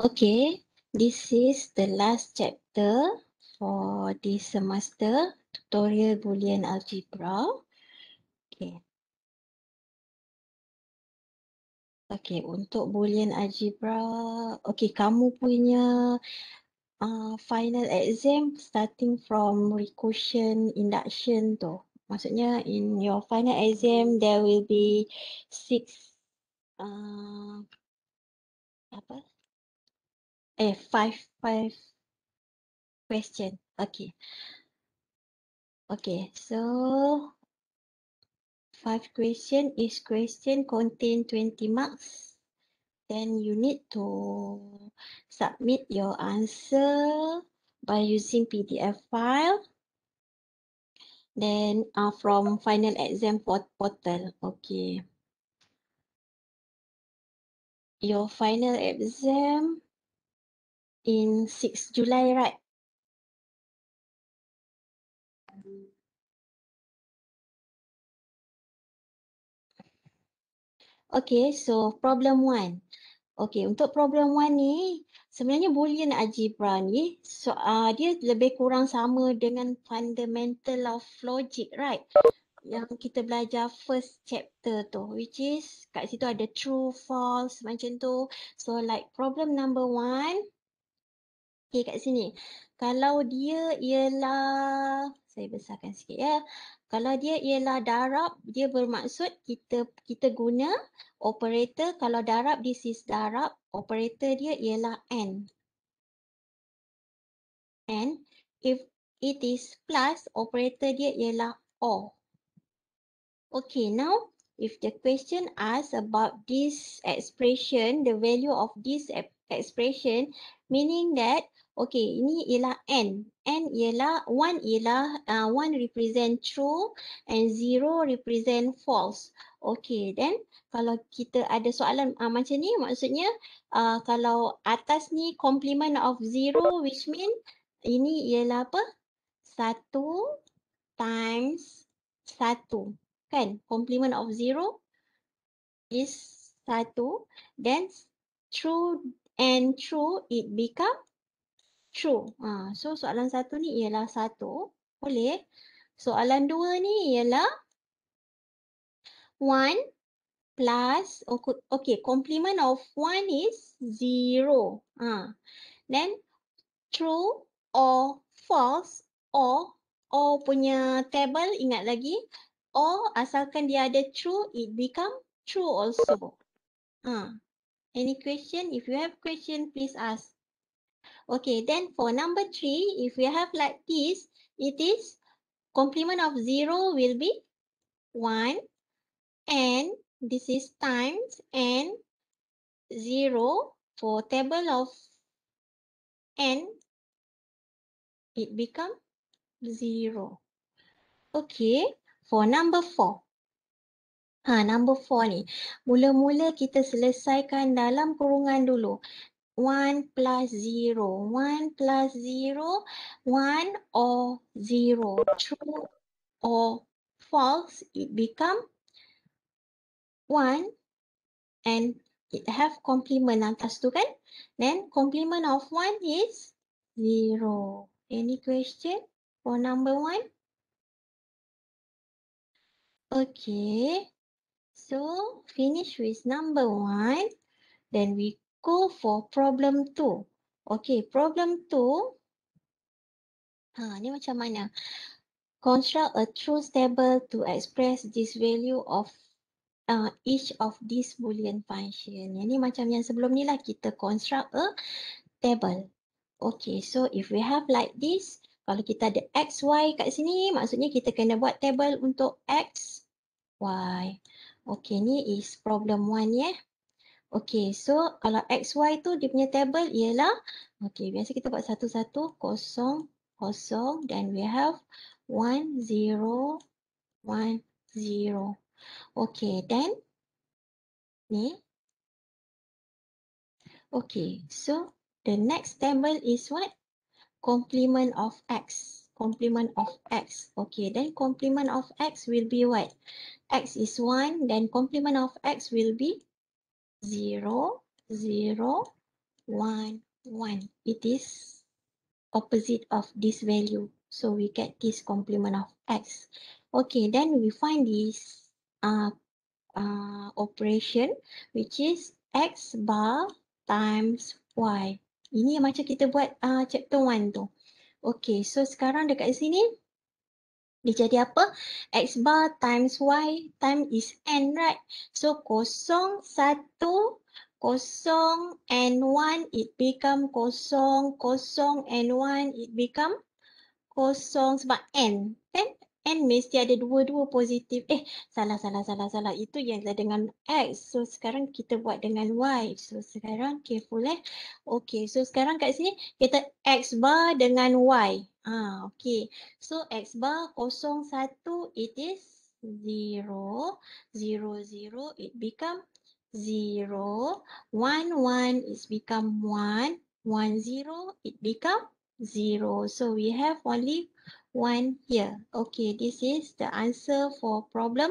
Okay, this is the last chapter for this semester tutorial Boolean algebra. Okay. Okay, untuk Boolean algebra, okay, kamu punya uh, final exam starting from recursion induction tu. Maksudnya in your final exam there will be six uh, apa? eh five five question. Okay. Okay, so five question is question contain twenty marks. Then you need to submit your answer by using PDF file. Then uh, from final exam port portal, okay. Your final exam in 6 July, right? Okay, so problem one. Okay, untuk problem one ni, sebenarnya Boolean algebra ni, so, uh, dia lebih kurang sama dengan fundamental of logic, right? Yang kita belajar first chapter tu, which is kat situ ada true, false, macam tu. So, like problem number one, Okay kat sini. Kalau dia ialah, saya besarkan sikit ya. Kalau dia ialah darab, dia bermaksud kita kita guna operator. Kalau darab, this is darab. Operator dia ialah n. N. if it is plus, operator dia ialah o. Okay, now if the question asks about this expression, the value of this expression, meaning that Okay, ini ialah N. N ialah, one ialah, 1 uh, one represent true and zero represent false. Okay, then kalau kita ada soalan uh, macam ni, maksudnya uh, kalau atas ni complement of zero, which mean ini ialah apa? satu times satu, Kan? Complement of zero is satu, Then true and true it become True. Ha, so soalan satu ni ialah satu. Boleh. Soalan dua ni ialah one plus okay complement of one is zero. Ha. Then true or false or or punya table ingat lagi or asalkan dia ada true it become true also. Ha. Any question? If you have question, please ask. Okay, then for number three, if we have like this, it is complement of zero will be one and this is times n zero for table of n it become zero okay for number four ha number four ni mula-mula kita selesaikan dalam kurungan dulu 1 plus 0, 1 plus 0, 1 or 0, true or false, it become 1 and it have complement atas tu kan. Then complement of 1 is 0. Any question for number 1? Okay, so finish with number 1. Then we go for problem 2. Okay, problem 2. Ha, ni macam mana? Construct a truth table to express this value of uh, each of these boolean function. Ini macam yang sebelum ni lah kita construct a table. Okay, so if we have like this, kalau kita ada x, y kat sini, maksudnya kita kena buat table untuk x, y. Okay, ni is problem one ya. Yeah. Okay, so kalau X Y tu dia punya table ialah Okay, biasa kita buat satu-satu, kosong, kosong Then we have one zero one zero. Okay, then Ni Okay, so the next table is what? Complement of X Complement of X Okay, then complement of X will be what? X is one, then complement of X will be zero zero one one it is opposite of this value so we get this complement of x okay then we find this uh, uh, operation which is x bar times y ini macam kita buat uh, chapter 1 tu okay so sekarang dekat sini dia jadi apa? X bar times Y times is N right? So kosong satu kosong n one it become kosong kosong n one it become kosong sebab N. Kan? and mesti ada dua-dua positif. Eh, salah, salah, salah, salah. Itu yang lah dengan X. So, sekarang kita buat dengan Y. So, sekarang careful eh. Okay, so sekarang kat sini kita X bar dengan Y. Ha, okay. So, X bar 0, it is zero zero zero. it become zero one one. it become one one zero. it become zero. So, we have only one here. Okay, this is the answer for problem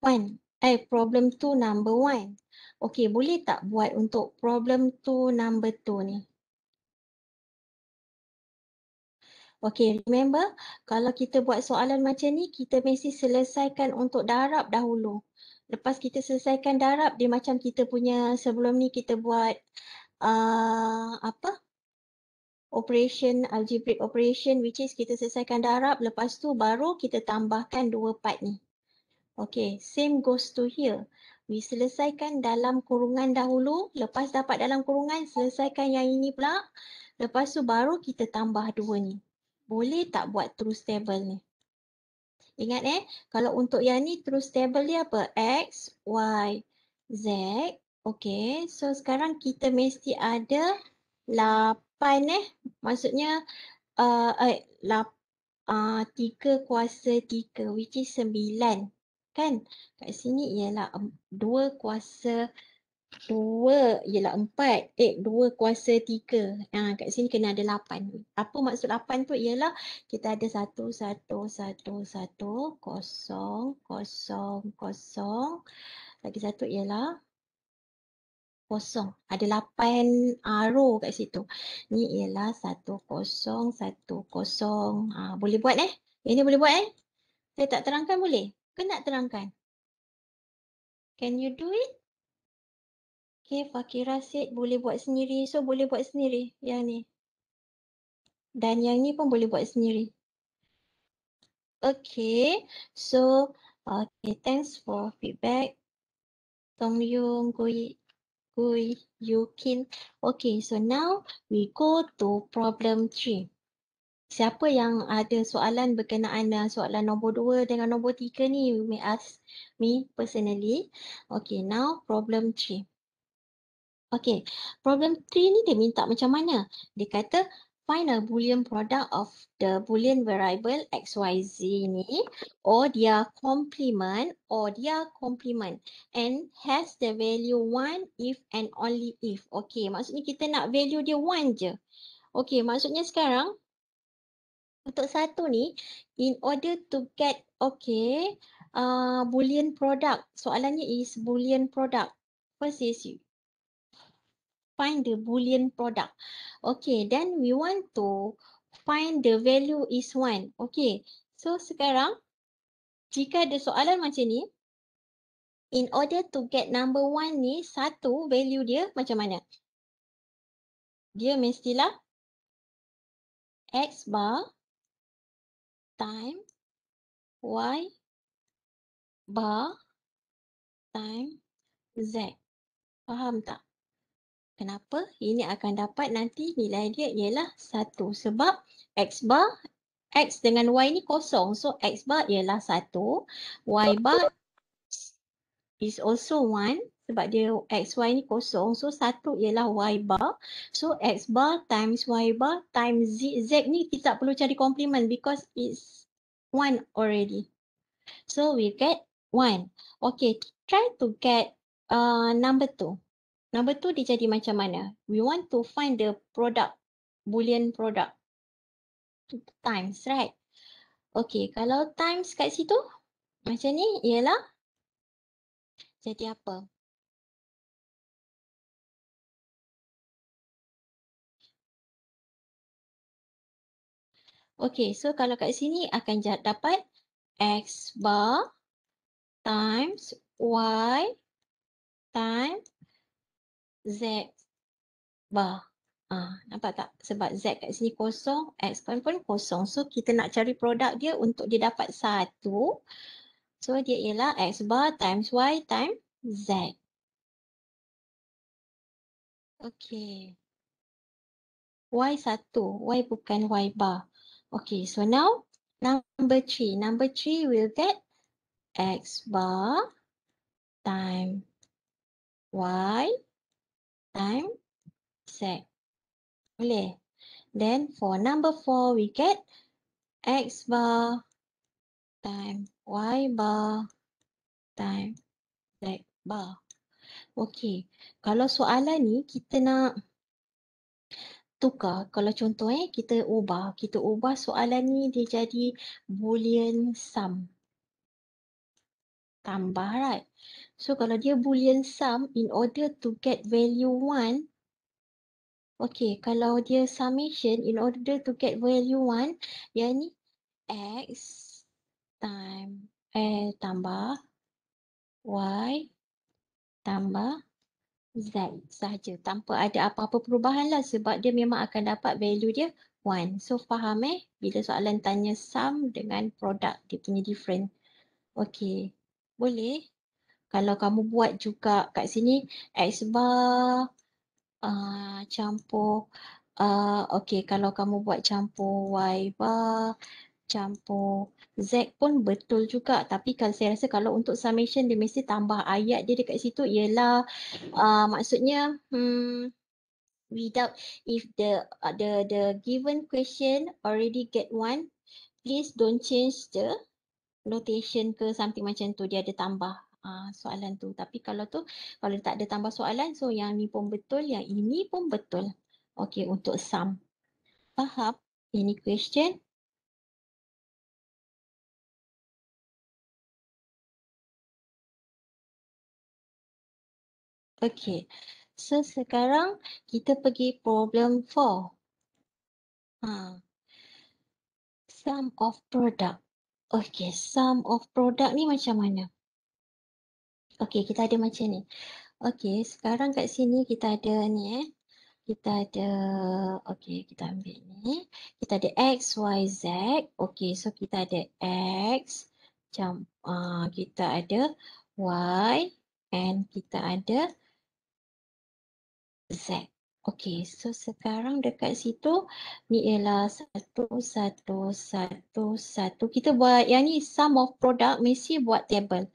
one. Eh, problem two number one. Okay, boleh tak buat untuk problem two number two ni? Okay, remember kalau kita buat soalan macam ni, kita mesti selesaikan untuk darab dahulu. Lepas kita selesaikan darab, dia macam kita punya sebelum ni kita buat uh, apa? operation algebraic operation which is kita selesaikan darab lepas tu baru kita tambahkan dua part ni. Okay same goes to here. We selesaikan dalam kurungan dahulu lepas dapat dalam kurungan selesaikan yang ini pula lepas tu baru kita tambah dua ni. Boleh tak buat truth table ni? Ingat eh kalau untuk yang ni truth table dia apa? X, Y, Z. Okay so sekarang kita mesti ada 8 eh. Maksudnya uh, eh, lap, uh, eh, 3 kuasa 3 which is 9 kan. Kat sini ialah 2 kuasa 2 ialah 4. Eh 2 kuasa 3. Ha, kat sini kena ada 8. Apa maksud 8 tu ialah kita ada 1, 1, 1, 1, 0, 0, 0. Lagi satu ialah kosong. Ada lapan arrow kat situ. Ni ialah satu kosong, satu kosong. Ha, boleh buat eh? Ini boleh buat eh? Saya tak terangkan boleh? Ke nak terangkan? Can you do it? Okay, Fakira said boleh buat sendiri. So boleh buat sendiri yang ni. Dan yang ni pun boleh buat sendiri. Okay, so okay, thanks for feedback. Tong Yung, Goyi, Hui, Yukin. Okay, so now we go to problem three. Siapa yang ada soalan berkenaan dengan soalan nombor dua dengan nombor tiga ni, you may ask me personally. Okay, now problem three. Okay, problem three ni dia minta macam mana? Dia kata, find a Boolean product of the Boolean variable x, y, z ni or their complement or their complement and has the value 1 if and only if. Okay, maksudnya kita nak value dia 1 je. Okay, maksudnya sekarang untuk satu ni in order to get okay uh, Boolean product. Soalannya is Boolean product. First is find the boolean product. Okay, then we want to find the value is one. Okay, so sekarang jika ada soalan macam ni, in order to get number one ni satu value dia macam mana? Dia mestilah x bar time y bar time z. Faham tak? Kenapa? Ini akan dapat nanti nilai dia ialah 1 sebab x bar x dengan y ni kosong. So x bar ialah 1, y bar is also 1 sebab dia x y ni kosong. So 1 ialah y bar. So x bar times y bar times z z ni kita tak perlu cari komplement because it's 1 already. So we get 1. Okay, try to get uh, number 2 number two dia jadi macam mana? We want to find the product, boolean product. Times, right? Okay, kalau times kat situ, macam ni ialah jadi apa? Okay, so kalau kat sini akan dapat X bar times Y times Z. bar, Ha, ah, nampak tak? Sebab Z kat sini kosong, X pun, pun kosong. So kita nak cari produk dia untuk dia dapat satu. So dia ialah X bar times Y times Z. Okay. Y satu. Y bukan Y bar. Okay. So now number three. Number three will get X bar times Y time z. Boleh? Then for number 4, we get x bar time y bar time z bar. Okay. Kalau soalan ni kita nak tukar. Kalau contoh eh, kita ubah. Kita ubah soalan ni dia jadi boolean sum. Tambah right. So kalau dia boolean sum in order to get value 1 Okay, kalau dia summation in order to get value 1 Dia ni x time l tambah y tambah z sahaja tanpa ada apa-apa perubahan lah sebab dia memang akan dapat value dia 1. So faham eh bila soalan tanya sum dengan product dia punya different. Okay boleh? kalau kamu buat juga kat sini X bar uh, campur uh, okay kalau kamu buat campur Y bar campur Z pun betul juga tapi kalau saya rasa kalau untuk summation dia mesti tambah ayat dia dekat situ ialah uh, maksudnya hmm, without if the uh, the the given question already get one please don't change the notation ke something macam tu dia ada tambah uh, soalan tu. Tapi kalau tu, kalau tak ada tambah soalan, so yang ni pun betul, yang ini pun betul. Okay, untuk sum. Faham? Any question? Okay. So sekarang kita pergi problem 4. Ha. Sum of product. Okay, sum of product ni macam mana? Okey, kita ada macam ni. Okey, sekarang kat sini kita ada ni eh. Kita ada, okey kita ambil ni. Kita ada X, Y, Z. Okey, so kita ada X. Macam uh, kita ada Y and kita ada Z. Okey, so sekarang dekat situ ni ialah satu, satu, satu, satu. Kita buat yang ni sum of product, mesti buat table.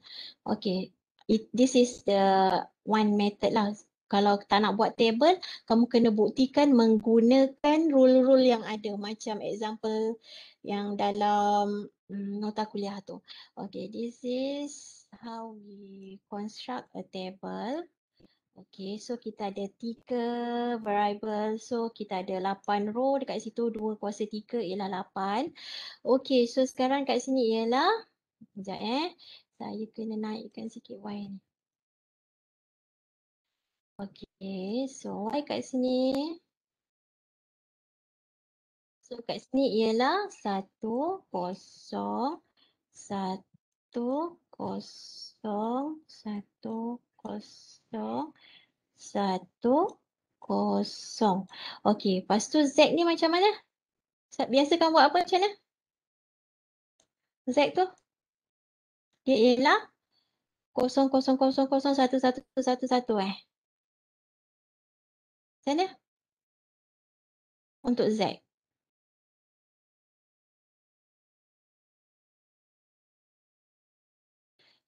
Okey, it, this is the one method lah. Kalau tak nak buat table, kamu kena buktikan menggunakan rule-rule yang ada. Macam example yang dalam hmm, nota kuliah tu. Okay, this is how we construct a table. Okay, so kita ada tiga variable. So kita ada lapan row dekat situ. Dua kuasa tiga ialah lapan. Okay, so sekarang kat sini ialah. Sekejap eh. Saya kena naikkan sikit Y ni. Okay, so Y kat sini. So kat sini ialah 1, 0, 1, 0, 1, 0, 1, 0. Okay, lepas tu Z ni macam mana? Biasa kan buat apa macam mana? Z tu? dia ialah 0000111 eh. Sana? Untuk Z.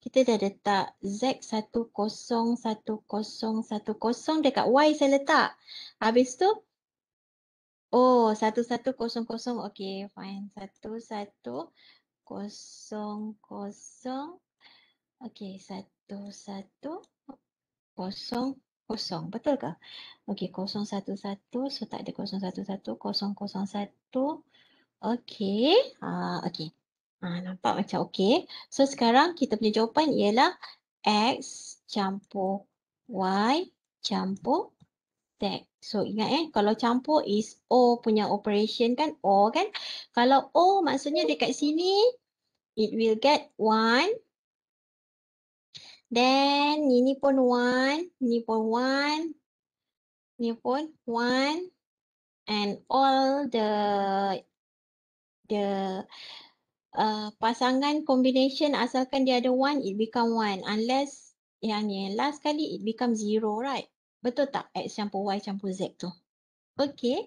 Kita dah letak Z101010 dekat Y saya letak. Habis tu Oh, 1100 okay fine. 1100 kosong kosong okey satu satu kosong kosong betul ke okey kosong satu satu so tak ada kosong satu satu kosong kosong satu okey uh, okey uh, nampak macam okey so sekarang kita punya jawapan ialah x campur y campur tag. So ingat eh kalau campur is O punya operation kan O kan. Kalau O maksudnya dekat sini it will get one. Then ini pun one, ini pun one, ini pun one and all the the uh, pasangan combination asalkan dia ada one it become one unless yang ni last kali it become zero right. Betul tak? X campur Y campur Z tu. Okay.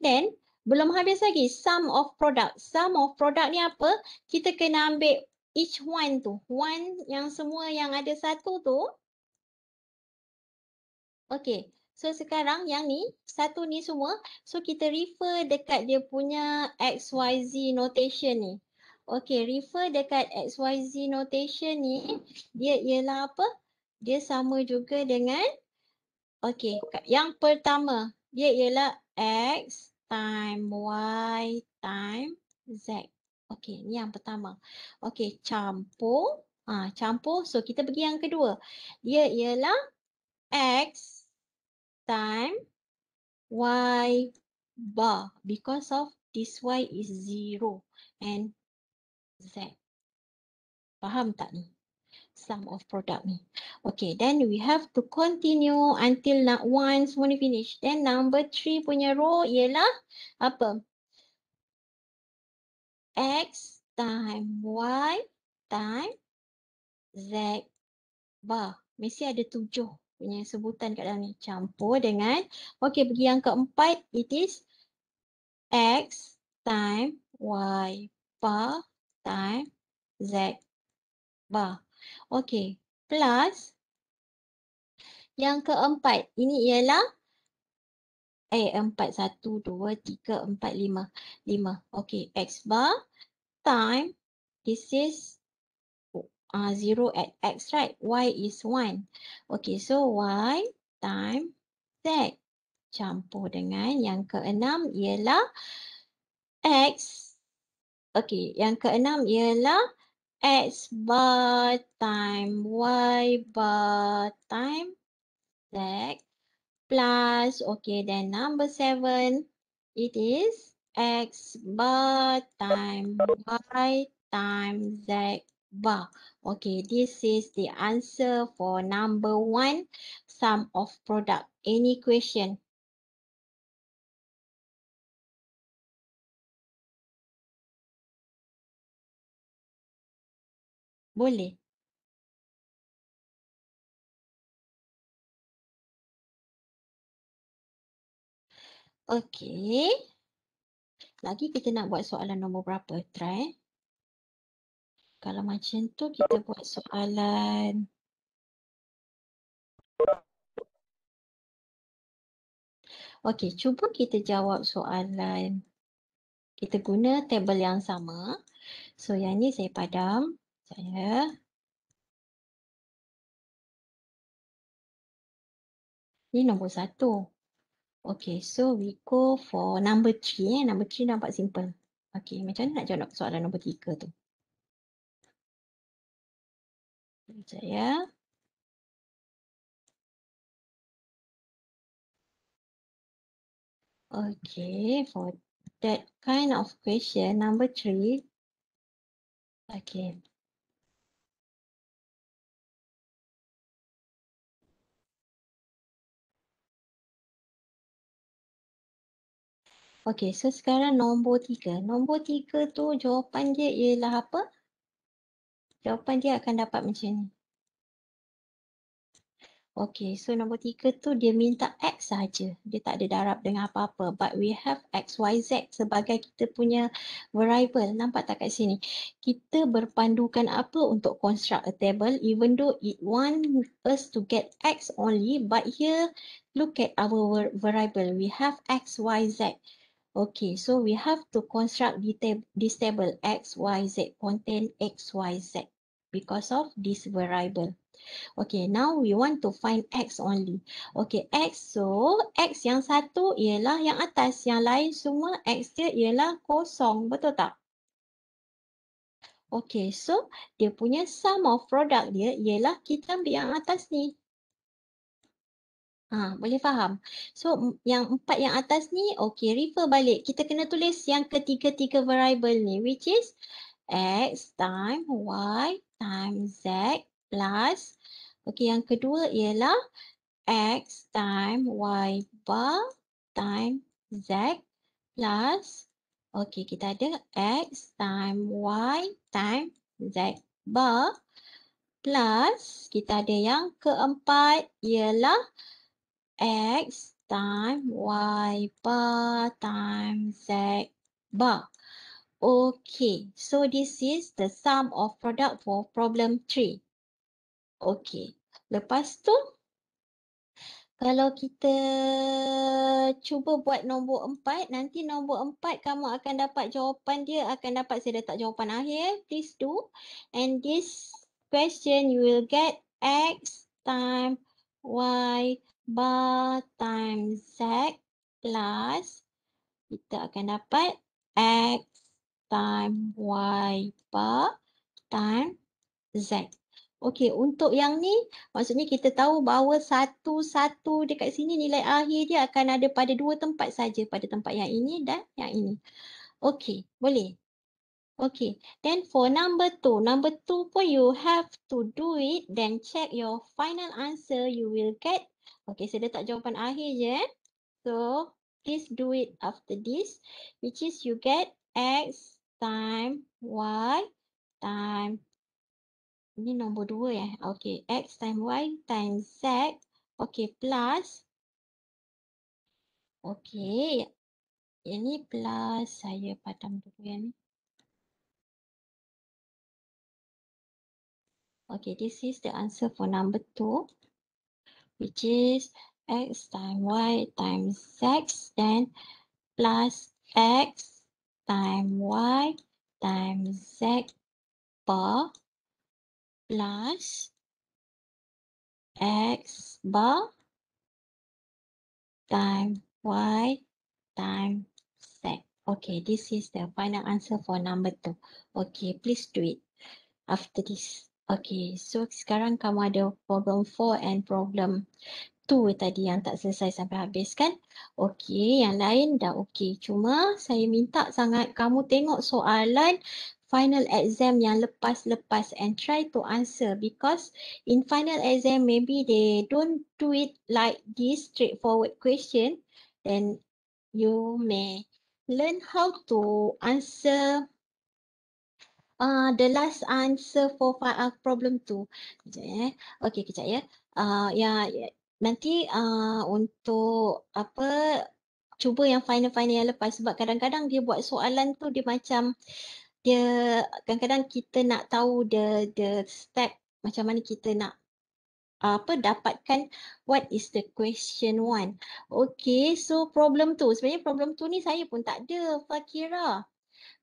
Then, belum habis lagi. Sum of product. Sum of product ni apa? Kita kena ambil each one tu. One yang semua yang ada satu tu. Okay. So sekarang yang ni, satu ni semua. So kita refer dekat dia punya x y z notation ni. Okay, refer dekat x y z notation ni, dia ialah apa? Dia sama juga dengan Okey, yang pertama dia ialah x time y time z. Okey, ni yang pertama. Okey, campur. Ha, campur. So, kita pergi yang kedua. Dia ialah x time y bar because of this y is zero and z. Faham tak ni? sum of product ni. Okay, then we have to continue until not once semua finish. Then number three punya row ialah apa? X time Y time Z bar. Mesti ada tujuh punya sebutan kat dalam ni. Campur dengan, okay pergi yang keempat it is X time Y bar time Z bar. Okey. Plus yang keempat ini ialah eh empat satu dua tiga empat lima lima. Okey x bar time this is ah uh, zero at x right y is one. Okey so y time z campur dengan yang keenam ialah x. Okey yang keenam ialah X bar time Y bar time Z plus, okay, then number seven, it is X bar time Y time Z bar. Okay, this is the answer for number one, sum of product. Any question? Boleh. Okey. Lagi kita nak buat soalan nombor berapa? Try. Kalau macam tu kita buat soalan. Okey, cuba kita jawab soalan. Kita guna table yang sama. So yang ni saya padam saya. Ini nombor satu. Okay, so we go for number three. Eh. Number three nampak simple. Okay, macam mana nak jawab soalan nombor tiga tu? Sekejap ya. Okay, for that kind of question, number three. Okay, Okay, so sekarang nombor tiga. Nombor tiga tu jawapan dia ialah apa? Jawapan dia akan dapat macam ni. Okay, so nombor tiga tu dia minta X saja, Dia tak ada darab dengan apa-apa. But we have X, Y, Z sebagai kita punya variable. Nampak tak kat sini? Kita berpandukan apa untuk construct a table even though it wants us to get X only. But here, look at our variable. We have X, Y, Z. Okay, so we have to construct this table x, y, z contain x, y, z because of this variable. Okay, now we want to find x only. Okay, x. So, x yang satu ialah yang atas. Yang lain semua x dia ialah kosong. Betul tak? Okay, so dia punya sum of product dia ialah kita ambil yang atas ni. Ha, boleh faham. So yang empat yang atas ni, okay, refer balik. Kita kena tulis yang ketiga-tiga variable ni, which is X time Y time Z plus. Okay, yang kedua ialah X time Y bar time Z plus. Okay, kita ada X time Y time Z bar plus. Kita ada yang keempat ialah x time y bar time z bar. Okay, so this is the sum of product for problem 3. Okay, lepas tu, kalau kita cuba buat nombor 4, nanti nombor 4 kamu akan dapat jawapan dia, akan dapat saya letak jawapan akhir. Please do. And this question you will get x time y bar times z plus kita akan dapat x times y bar times z. Okey, untuk yang ni maksudnya kita tahu bahawa satu-satu dekat sini nilai akhir dia akan ada pada dua tempat saja pada tempat yang ini dan yang ini. Okey, boleh. Okay, then for number two. Number two pun you have to do it then check your final answer. You will get Okay, saya so letak jawapan akhir je. Eh? So, please do it after this. Which is you get X time Y time. Ini nombor dua ya. Eh? Okay, X time Y time Z. Okay, plus. Okay. Ini plus saya padam dulu yang eh, ni. Okay, this is the answer for number two. which is x times y times x, then plus x times y times z bar plus x bar times y times z. Okay, this is the final answer for number 2. Okay, please do it after this. Okay, so sekarang kamu ada problem 4 and problem 2 tadi yang tak selesai sampai habis kan? Okay, yang lain dah okay. Cuma saya minta sangat kamu tengok soalan final exam yang lepas-lepas and try to answer because in final exam maybe they don't do it like this straightforward question then you may learn how to answer uh, the last answer for five uh, problem tu. Kejap ya. Eh. Okey kejap ya. Uh, ya, ya nanti uh, untuk apa cuba yang final-final yang lepas sebab kadang-kadang dia buat soalan tu dia macam dia kadang-kadang kita nak tahu the the step macam mana kita nak uh, apa dapatkan what is the question one. Okay so problem tu sebenarnya problem tu ni saya pun tak ada Fakira.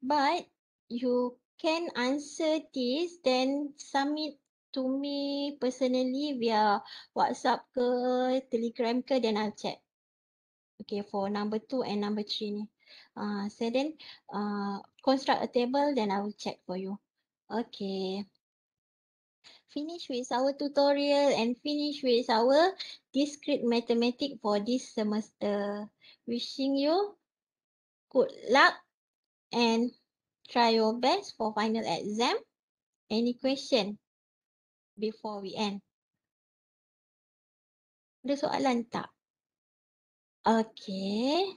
But you can answer this then submit to me personally via WhatsApp ke Telegram ke then I'll check. Okay for number two and number three ni. Uh, so then uh, construct a table then I will check for you. Okay. Finish with our tutorial and finish with our discrete mathematics for this semester. Wishing you good luck and try your best for final exam. Any question before we end? Ada soalan tak? Okay.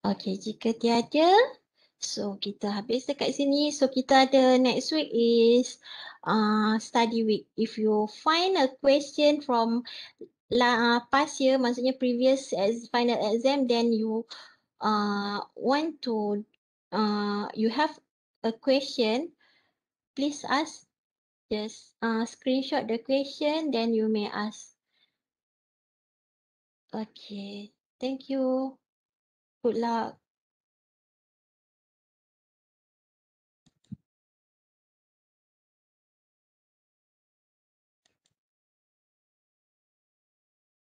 Okay, jika tiada, so kita habis dekat sini. So kita ada next week is uh, study week. If you find a question from la, uh, past year, maksudnya previous as final exam, then you uh, want to uh, you have a question, please ask. Just uh, screenshot the question, then you may ask. Okay, thank you. Good luck.